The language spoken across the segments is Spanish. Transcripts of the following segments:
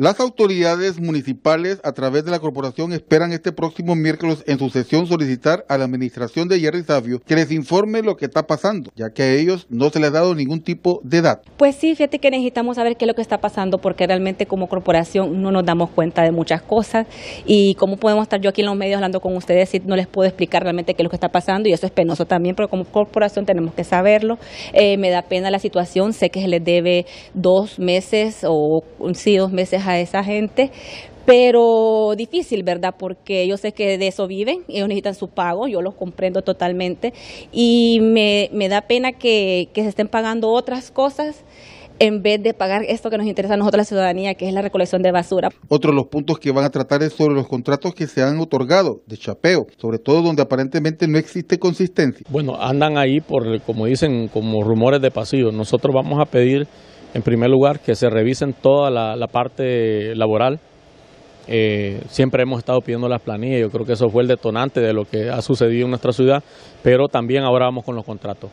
Las autoridades municipales a través de la corporación esperan este próximo miércoles en su sesión solicitar a la administración de Jerry Savio que les informe lo que está pasando, ya que a ellos no se les ha dado ningún tipo de dato. Pues sí, fíjate que necesitamos saber qué es lo que está pasando porque realmente como corporación no nos damos cuenta de muchas cosas y cómo podemos estar yo aquí en los medios hablando con ustedes si no les puedo explicar realmente qué es lo que está pasando y eso es penoso también, pero como corporación tenemos que saberlo. Eh, me da pena la situación, sé que se les debe dos meses o sí, dos meses a esa gente, pero difícil, ¿verdad? Porque yo sé que de eso viven, ellos necesitan su pago, yo los comprendo totalmente y me, da pena que, que se estén pagando otras cosas en vez de pagar esto que nos interesa a nosotros la ciudadanía, que es la recolección de basura. Otro de los puntos que van a tratar es sobre los contratos que se han otorgado de chapeo, sobre todo donde aparentemente no existe consistencia. Bueno, andan ahí por, como dicen, como rumores de pasillo. Nosotros vamos a pedir en primer lugar, que se revisen toda la, parte laboral. Eh, siempre hemos estado pidiendo las planillas, yo creo que eso fue el detonante de lo que ha sucedido en nuestra ciudad, pero también ahora vamos con los contratos.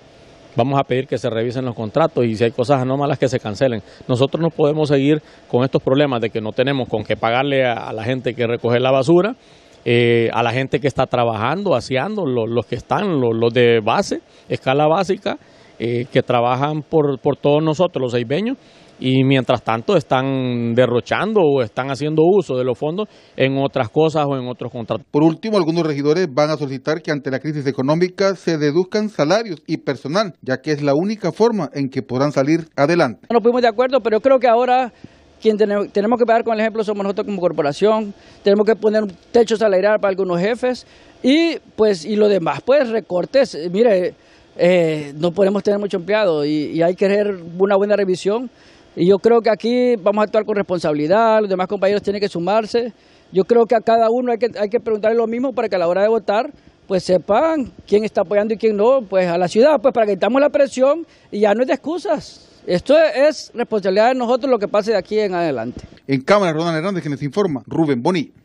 Vamos a pedir que se revisen los contratos y si hay cosas anómalas que se cancelen. Nosotros no podemos seguir con estos problemas de que no tenemos con qué pagarle a, la gente que recoge la basura, eh, a la gente que está trabajando, haciendo, los, que están, los de base, escala básica, eh, que trabajan por, por todos nosotros, los seisbeños, y mientras tanto están derrochando o están haciendo uso de los fondos en otras cosas o en otros contratos. Por último, algunos regidores van a solicitar que ante la crisis económica se deduzcan salarios y personal, ya que es la única forma en que podrán salir adelante. No fuimos de acuerdo, pero yo creo que ahora quien tenemos que pagar con el ejemplo somos nosotros como corporación, tenemos que poner un techo salarial para algunos jefes y pues y lo demás, pues recortes, mire, eh, no podemos tener mucho empleado y, hay que hacer una buena revisión. Y yo creo que aquí vamos a actuar con responsabilidad, los demás compañeros tienen que sumarse. Yo creo que a cada uno hay que, hay que preguntarle lo mismo para que a la hora de votar pues sepan quién está apoyando y quién no, pues a la ciudad, pues para que quitamos la presión y ya no es de excusas. Esto es responsabilidad de nosotros lo que pase de aquí en adelante. En cámara, Ronald Hernández, que nos informa, Rubén Boni.